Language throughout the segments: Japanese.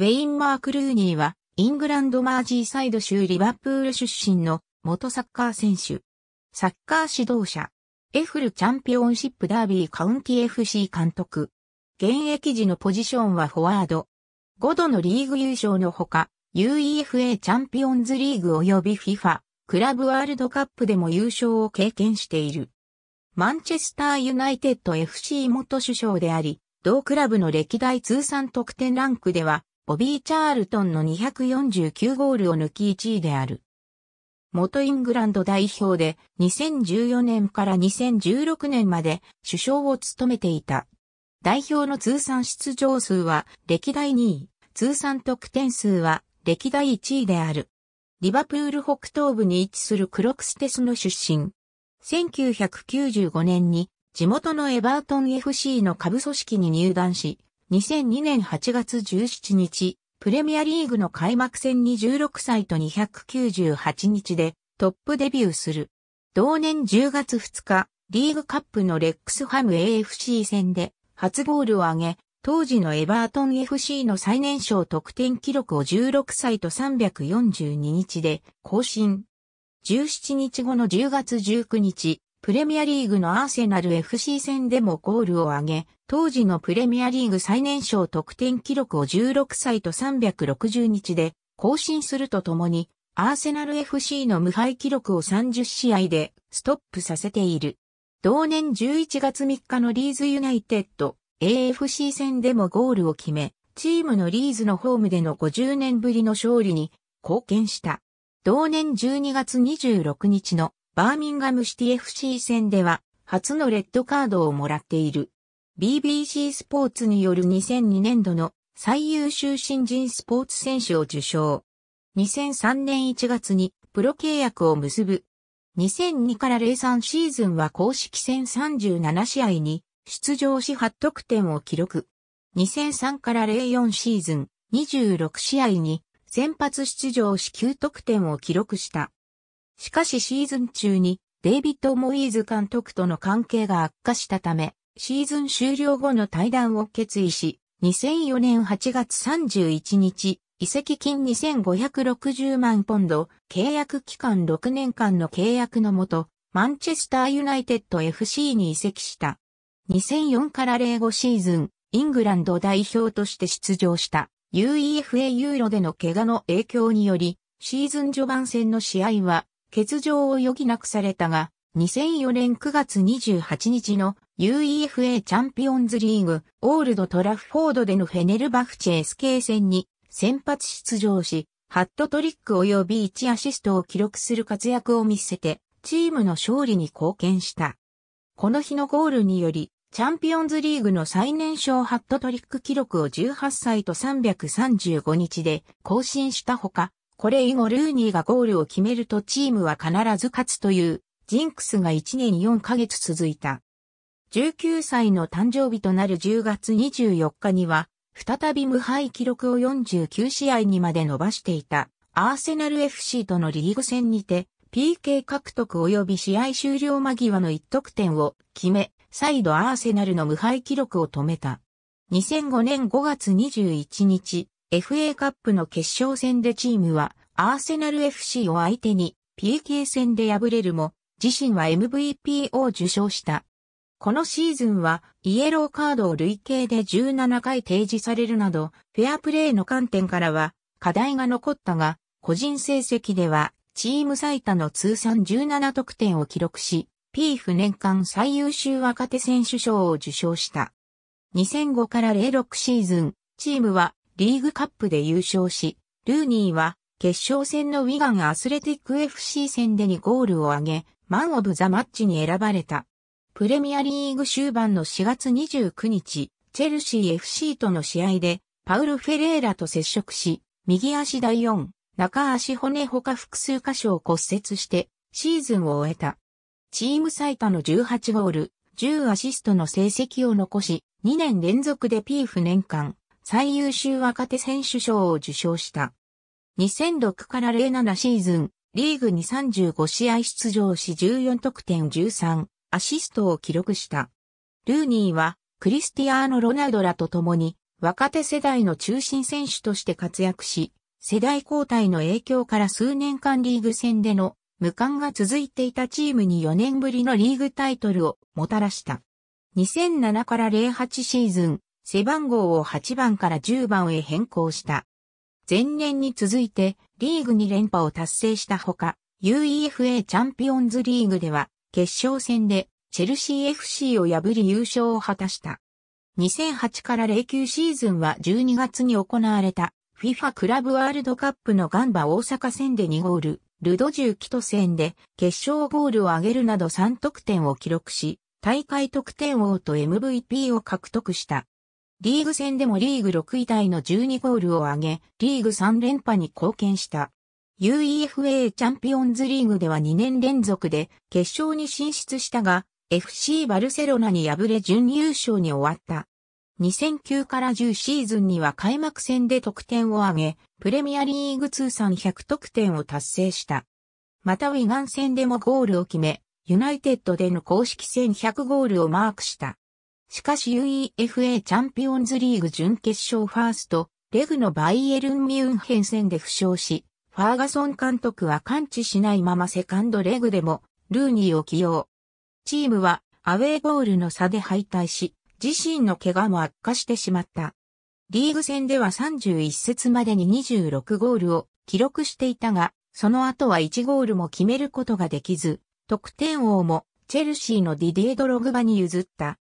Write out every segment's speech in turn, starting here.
ウェイン・マーク・ルーニーは、イングランド・マージーサイド州リバプール出身の元サッカー選手。サッカー指導者。エフルチャンピオンシップダービーカウンティ FC 監督。現役時のポジションはフォワード。5度のリーグ優勝のほか、UEFA チャンピオンズリーグ及び FIFA クラブワールドカップでも優勝を経験している。マンチェスターユナイテッド FC 元首相であり、同クラブの歴代通算得点ランクではオビー・チャールトンの249ゴールを抜き1位である。元イングランド代表で2014年から2016年まで首相を務めていた。代表の通算出場数は歴代2位、通算得点数は歴代1位である。リバプール北東部に位置するクロクステスの出身。1995年に地元のエバートン FC の下部組織に入団し、2002年8月17日、プレミアリーグの開幕戦に16歳と298日でトップデビューする。同年10月2日、リーグカップのレックスハム AFC 戦で初ゴールを挙げ、当時のエバートン FC の最年少得点記録を16歳と342日で更新。17日後の10月19日、プレミアリーグのアーセナル FC 戦でもゴールを挙げ、当時のプレミアリーグ最年少得点記録を16歳と360日で更新するとともに、アーセナル FC の無敗記録を30試合でストップさせている。同年11月3日のリーズユナイテッド AFC 戦でもゴールを決め、チームのリーズのホームでの50年ぶりの勝利に貢献した。同年12月26日のバーミンガムシティ FC 戦では初のレッドカードをもらっている。BBC スポーツによる2002年度の最優秀新人スポーツ選手を受賞。2003年1月にプロ契約を結ぶ。2002から03シーズンは公式戦37試合に出場し8得点を記録。2003から04シーズン26試合に先発出場し9得点を記録した。しかしシーズン中にデイビッド・モイーズ監督との関係が悪化したため、シーズン終了後の対談を決意し、2004年8月31日、移籍金2560万ポンド、契約期間6年間の契約のもと、マンチェスターユナイテッド FC に移籍した。2004から05シーズン、イングランド代表として出場した UEFA ユーロでの怪我の影響により、シーズン序盤戦の試合は欠場を余儀なくされたが、2004年9月28日の UEFA チャンピオンズリーグオールドトラフフォードでのフェネルバフチェ SK 戦に先発出場し、ハットトリック及び1アシストを記録する活躍を見せて、チームの勝利に貢献した。この日のゴールにより、チャンピオンズリーグの最年少ハットトリック記録を18歳と335日で更新したほか、これ以後ルーニーがゴールを決めるとチームは必ず勝つというジンクスが1年4ヶ月続いた。19歳の誕生日となる10月24日には、再び無敗記録を49試合にまで伸ばしていた、アーセナル FC とのリーグ戦にて、PK 獲得及び試合終了間際の1得点を決め、再度アーセナルの無敗記録を止めた。2005年5月21日、FA カップの決勝戦でチームはアーセナル FC を相手に PK 戦で敗れるも自身は MVP を受賞した。このシーズンはイエローカードを累計で17回提示されるなどフェアプレーの観点からは課題が残ったが個人成績ではチーム最多の通算17得点を記録し PF 年間最優秀若手選手賞を受賞した。2005から06シーズン、チームはリーグカップで優勝し、ルーニーは決勝戦のウィガンアスレティック FC 戦でにゴールを挙げ、マンオブザマッチに選ばれた。プレミアリーグ終盤の4月29日、チェルシー FC との試合で、パウル・フェレーラと接触し、右足第4、中足骨ほか複数箇所を骨折して、シーズンを終えた。チーム最多の18ゴール、10アシストの成績を残し、2年連続でピーフ年間、最優秀若手選手賞を受賞した。2006から07シーズン、リーグに35試合出場し14得点13、アシストを記録した。ルーニーは、クリスティアーノ・ロナウドらと共に、若手世代の中心選手として活躍し、世代交代の影響から数年間リーグ戦での無冠が続いていたチームに4年ぶりのリーグタイトルをもたらした。2007から08シーズン、背番号を8番から10番へ変更した。前年に続いてリーグ2連覇を達成したほか、UEFA チャンピオンズリーグでは決勝戦でチェルシー FC を破り優勝を果たした。2008から09シーズンは12月に行われた FIFA クラブワールドカップのガンバ大阪戦で2ゴール、ルドジューキト戦で決勝ゴールを挙げるなど3得点を記録し、大会得点王と MVP を獲得した。リーグ戦でもリーグ6位タイの12ゴールを挙げ、リーグ3連覇に貢献した。UEFA チャンピオンズリーグでは2年連続で決勝に進出したが、FC バルセロナに敗れ準優勝に終わった。2009から10シーズンには開幕戦で得点を挙げ、プレミアリーグ通算100得点を達成した。またウィガン戦でもゴールを決め、ユナイテッドでの公式戦100ゴールをマークした。しかし UEFA チャンピオンズリーグ準決勝ファースト、レグのバイエルン・ミュンヘン戦で負傷し、ファーガソン監督は感知しないままセカンドレグでも、ルーニーを起用。チームはアウェーゴールの差で敗退し、自身の怪我も悪化してしまった。リーグ戦では31節までに26ゴールを記録していたが、その後は1ゴールも決めることができず、得点王もチェルシーのディディエドログバに譲った。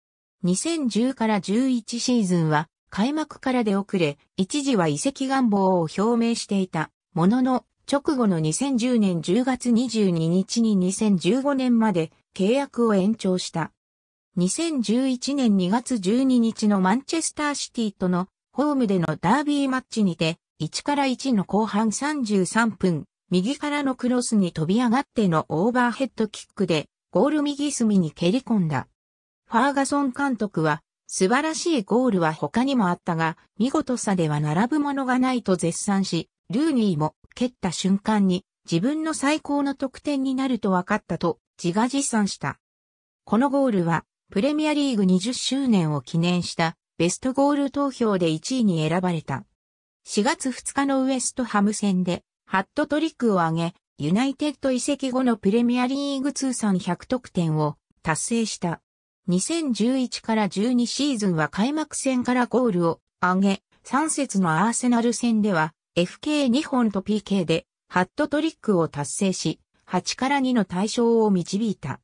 2010から11シーズンは開幕から出遅れ、一時は移籍願望を表明していたものの、直後の2010年10月22日に2015年まで契約を延長した。2011年2月12日のマンチェスターシティとのホームでのダービーマッチにて、1から1の後半33分、右からのクロスに飛び上がってのオーバーヘッドキックで、ゴール右隅に蹴り込んだ。ファーガソン監督は、素晴らしいゴールは他にもあったが、見事さでは並ぶものがないと絶賛し、ルーニーも蹴った瞬間に自分の最高の得点になると分かったと自画自賛した。このゴールは、プレミアリーグ20周年を記念したベストゴール投票で1位に選ばれた。4月2日のウエストハム戦で、ハットトリックを挙げ、ユナイテッド移籍後のプレミアリーグ通算100得点を達成した。2011から12シーズンは開幕戦からゴールを上げ、3節のアーセナル戦では FK2 本と PK でハットトリックを達成し、8から2の対象を導いた。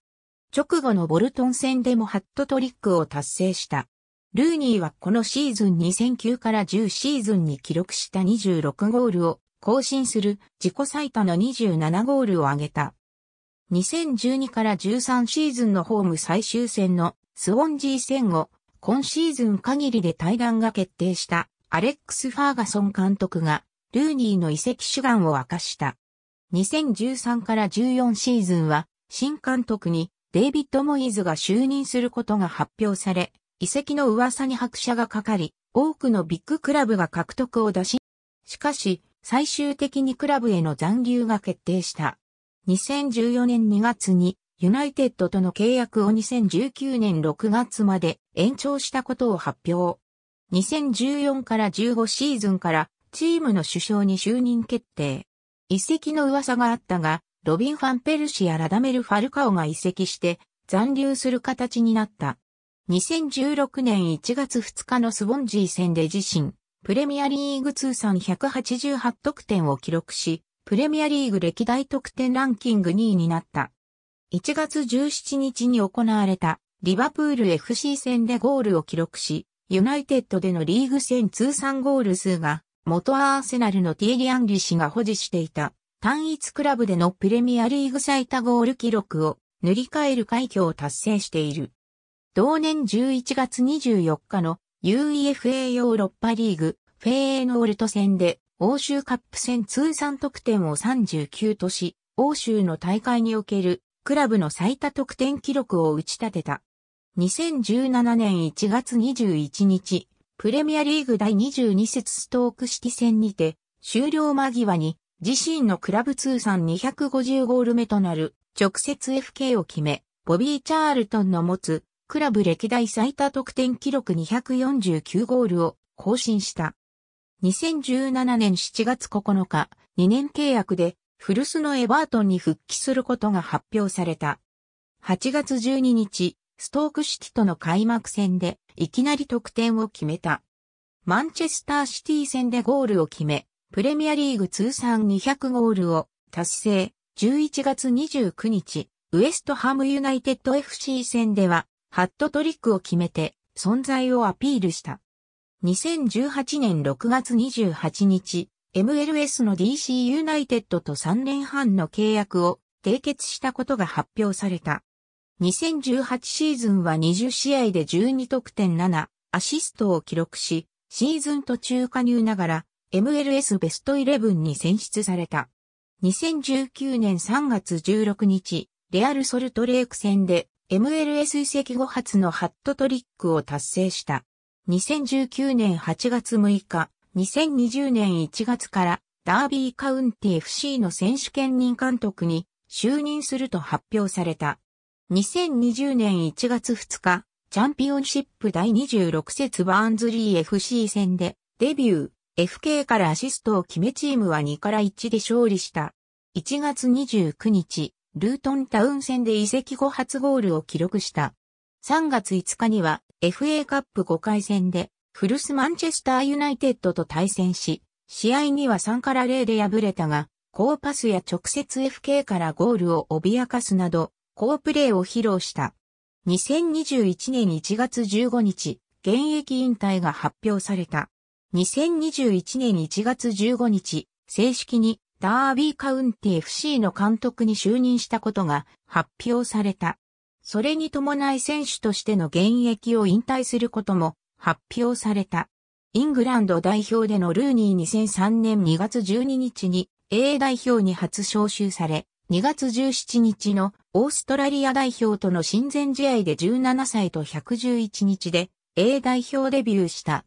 直後のボルトン戦でもハットトリックを達成した。ルーニーはこのシーズン2009から10シーズンに記録した26ゴールを更新する自己最多の27ゴールを挙げた。2012から13シーズンのホーム最終戦のスウォンジー戦後、今シーズン限りで対談が決定したアレックス・ファーガソン監督がルーニーの移籍主眼を明かした。2013から14シーズンは新監督にデイビッド・モイズが就任することが発表され、移籍の噂に拍車がかかり、多くのビッグクラブが獲得を出し、しかし最終的にクラブへの残留が決定した。2014年2月にユナイテッドとの契約を2019年6月まで延長したことを発表。2014から15シーズンからチームの首相に就任決定。移籍の噂があったが、ロビン・ファン・ペルシやラダメル・ファルカオが移籍して残留する形になった。2016年1月2日のスボンジー戦で自身、プレミアリーグ通算188得点を記録し、プレミアリーグ歴代得点ランキング2位になった。1月17日に行われたリバプール FC 戦でゴールを記録し、ユナイテッドでのリーグ戦通算ゴール数が元アーセナルのティエリ・アンリ氏が保持していた単一クラブでのプレミアリーグ最多ゴール記録を塗り替える快挙を達成している。同年11月24日の UEFA ヨーロッパリーグフェーノールト戦で欧州カップ戦通算得点を39とし、欧州の大会におけるクラブの最多得点記録を打ち立てた。2017年1月21日、プレミアリーグ第22節ストーク式戦にて、終了間際に自身のクラブ通算250ゴール目となる直接 FK を決め、ボビー・チャールトンの持つクラブ歴代最多得点記録249ゴールを更新した。2017年7月9日、2年契約で古巣のエバートンに復帰することが発表された。8月12日、ストークシティとの開幕戦でいきなり得点を決めた。マンチェスターシティ戦でゴールを決め、プレミアリーグ通算200ゴールを達成。11月29日、ウエストハムユナイテッド FC 戦では、ハットトリックを決めて存在をアピールした。2018年6月28日、MLS の DC ユナイテッドと3年半の契約を締結したことが発表された。2018シーズンは20試合で12得点7アシストを記録し、シーズン途中加入ながら MLS ベストイレブンに選出された。2019年3月16日、レアルソルトレーク戦で MLS 移籍後初のハットトリックを達成した。2019年8月6日、2020年1月からダービーカウンティ FC の選手兼任監督に就任すると発表された。2020年1月2日、チャンピオンシップ第26節バーンズリー FC 戦でデビュー、FK からアシストを決めチームは2から1で勝利した。1月29日、ルートンタウン戦で移籍後初ゴールを記録した。3月5日には FA カップ5回戦で、フルスマンチェスターユナイテッドと対戦し、試合には3から0で敗れたが、ーパスや直接 FK からゴールを脅かすなど、好プレーを披露した。2021年1月15日、現役引退が発表された。2021年1月15日、正式にダービーカウンティ FC の監督に就任したことが発表された。それに伴い選手としての現役を引退することも発表された。イングランド代表でのルーニー2003年2月12日に A 代表に初招集され、2月17日のオーストラリア代表との親善試合で17歳と111日で A 代表デビューした。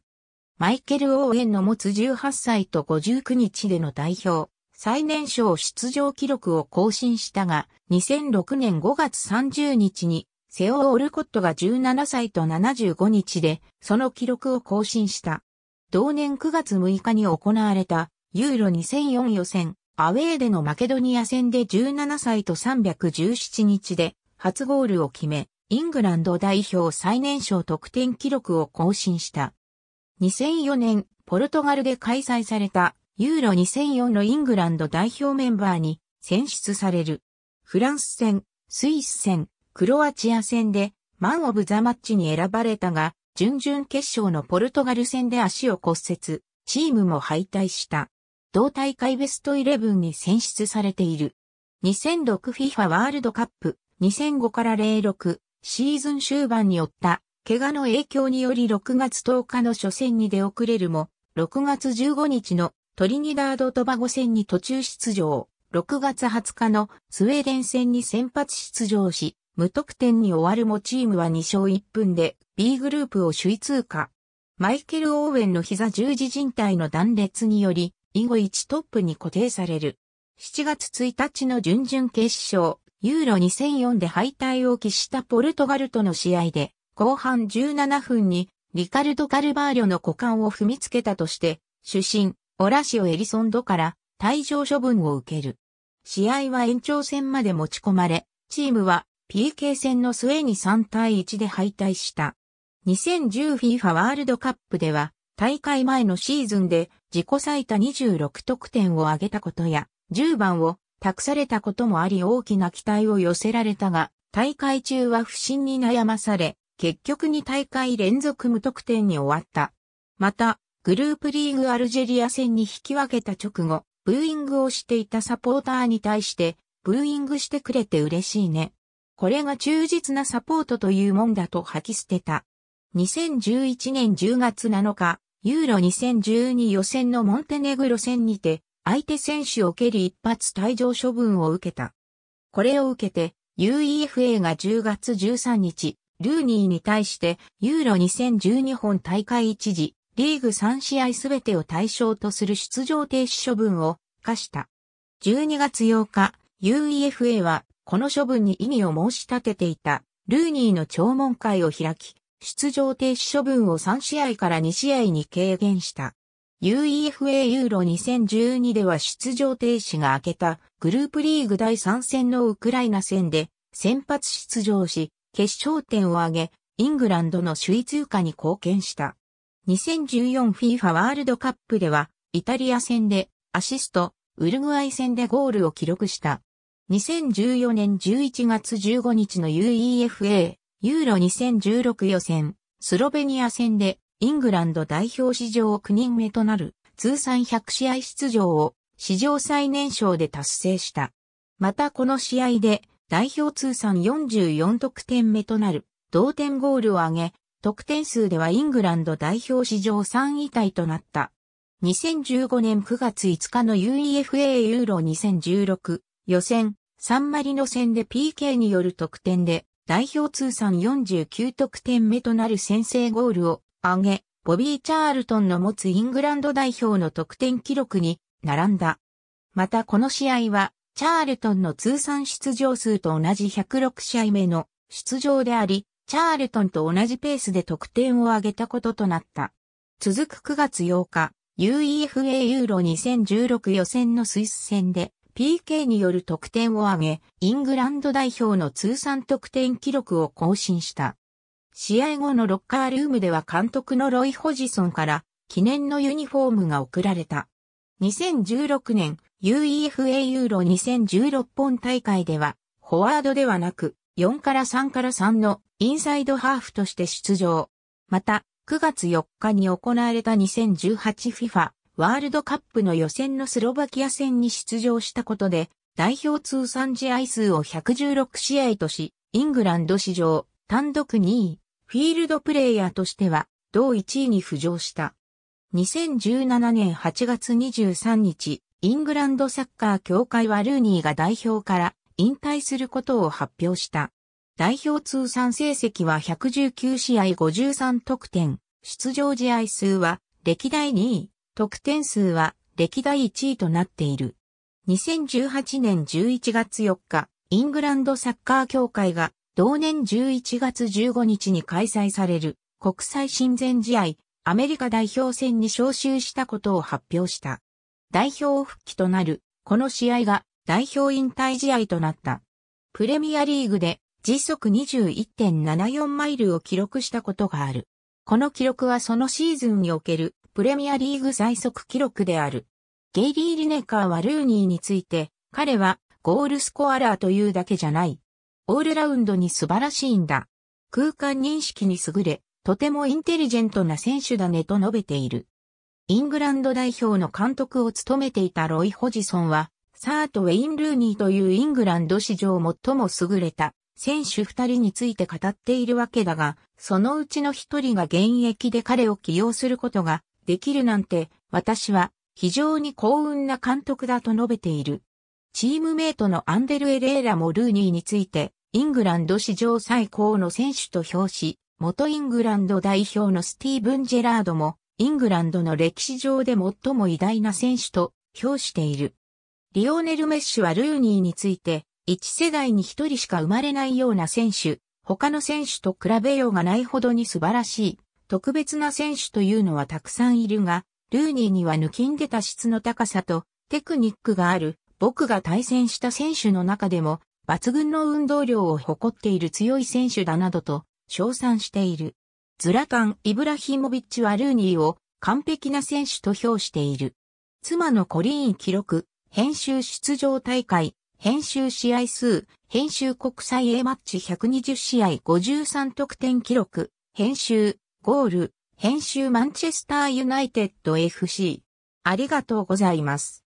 マイケル・オーエンの持つ18歳と59日での代表最年少出場記録を更新したが、2006年5月30日に、セオ・オルコットが17歳と75日で、その記録を更新した。同年9月6日に行われた、ユーロ2004予選、アウェーでのマケドニア戦で17歳と317日で、初ゴールを決め、イングランド代表最年少得点記録を更新した。2004年、ポルトガルで開催されたユーロ2004のイングランド代表メンバーに選出される。フランス戦、スイス戦、クロアチア戦でマンオブザマッチに選ばれたが、準々決勝のポルトガル戦で足を骨折、チームも敗退した。同大会ベスト11に選出されている。2006FIFA ワールドカップ2005から06シーズン終盤に負った怪我の影響により6月10日の初戦に出遅れるも6月15日のトリニダード・トバゴ戦に途中出場、6月20日のスウェーデン戦に先発出場し、無得点に終わるもチームは2勝1分で B グループを首位通過。マイケル・オーウェンの膝十字靭帯の断裂により、以後1トップに固定される。7月1日の準々決勝、ユーロ2004で敗退を喫したポルトガルとの試合で、後半17分にリカルド・カルバーリョの股間を踏みつけたとして、主審、オラシオ・エリソンドから退場処分を受ける。試合は延長戦まで持ち込まれ、チームは PK 戦の末に3対1で敗退した。2010FIFA ワールドカップでは、大会前のシーズンで自己最多26得点を挙げたことや、10番を託されたこともあり大きな期待を寄せられたが、大会中は不審に悩まされ、結局に大会連続無得点に終わった。また、グループリーグアルジェリア戦に引き分けた直後、ブーイングをしていたサポーターに対して、ブーイングしてくれて嬉しいね。これが忠実なサポートというもんだと吐き捨てた。2011年10月7日、ユーロ2012予選のモンテネグロ戦にて、相手選手を蹴り一発退場処分を受けた。これを受けて、UEFA が10月13日、ルーニーに対して、ユーロ2012本大会一時、リーグ3試合すべてを対象とする出場停止処分を課した。12月8日、UEFA はこの処分に意味を申し立てていたルーニーの聴聞会を開き、出場停止処分を3試合から2試合に軽減した。UEFA ユーロ2012では出場停止が明けたグループリーグ第3戦のウクライナ戦で先発出場し、決勝点を挙げ、イングランドの首位通過に貢献した。2014FIFA ワールドカップでは、イタリア戦でアシスト、ウルグアイ戦でゴールを記録した。2014年11月15日の UEFA、ユーロ2016予選、スロベニア戦で、イングランド代表史上9人目となる、通算100試合出場を、史上最年少で達成した。またこの試合で、代表通算44得点目となる、同点ゴールを挙げ、得点数ではイングランド代表史上3位タイとなった。2015年9月5日の UEFA ユーロ2016予選サンマリノ戦で PK による得点で代表通算49得点目となる先制ゴールを挙げ、ボビー・チャールトンの持つイングランド代表の得点記録に並んだ。またこの試合は、チャールトンの通算出場数と同じ106試合目の出場であり、チャールトンと同じペースで得点を挙げたこととなった。続く9月8日、UEFA ユーロ2016予選のスイス戦で PK による得点を挙げ、イングランド代表の通算得点記録を更新した。試合後のロッカールームでは監督のロイ・ホジソンから記念のユニフォームが贈られた。2016年 UEFA ユーロ2016本大会では、フォワードではなく、4から3から3のインサイドハーフとして出場。また、9月4日に行われた 2018FIFA ワールドカップの予選のスロバキア戦に出場したことで、代表通算試合数を116試合とし、イングランド史上単独2位、フィールドプレイヤーとしては同1位に浮上した。2017年8月23日、イングランドサッカー協会はルーニーが代表から引退することを発表した。代表通算成績は119試合53得点、出場試合数は歴代2位、得点数は歴代1位となっている。2018年11月4日、イングランドサッカー協会が同年11月15日に開催される国際親善試合アメリカ代表戦に招集したことを発表した。代表復帰となるこの試合が代表引退試合となった。プレミアリーグで時速21.74マイルを記録したことがある。この記録はそのシーズンにおけるプレミアリーグ最速記録である。ゲイリー・リネカーはルーニーについて、彼はゴールスコアラーというだけじゃない。オールラウンドに素晴らしいんだ。空間認識に優れ、とてもインテリジェントな選手だねと述べている。イングランド代表の監督を務めていたロイ・ホジソンは、サート・ウェイン・ルーニーというイングランド史上最も優れた選手二人について語っているわけだが、そのうちの一人が現役で彼を起用することができるなんて、私は非常に幸運な監督だと述べている。チームメイトのアンデル・エレーラもルーニーについて、イングランド史上最高の選手と評し、元イングランド代表のスティーブン・ジェラードも、イングランドの歴史上で最も偉大な選手と評している。リオネル・メッシュはルーニーについて、一世代に一人しか生まれないような選手、他の選手と比べようがないほどに素晴らしい、特別な選手というのはたくさんいるが、ルーニーには抜きんでた質の高さとテクニックがある、僕が対戦した選手の中でも、抜群の運動量を誇っている強い選手だなどと、称賛している。ズラタン・イブラヒモビッチはルーニーを完璧な選手と評している。妻のコリーン記録、編集出場大会、編集試合数、編集国際 A マッチ120試合53得点記録、編集、ゴール、編集マンチェスターユナイテッド FC。ありがとうございます。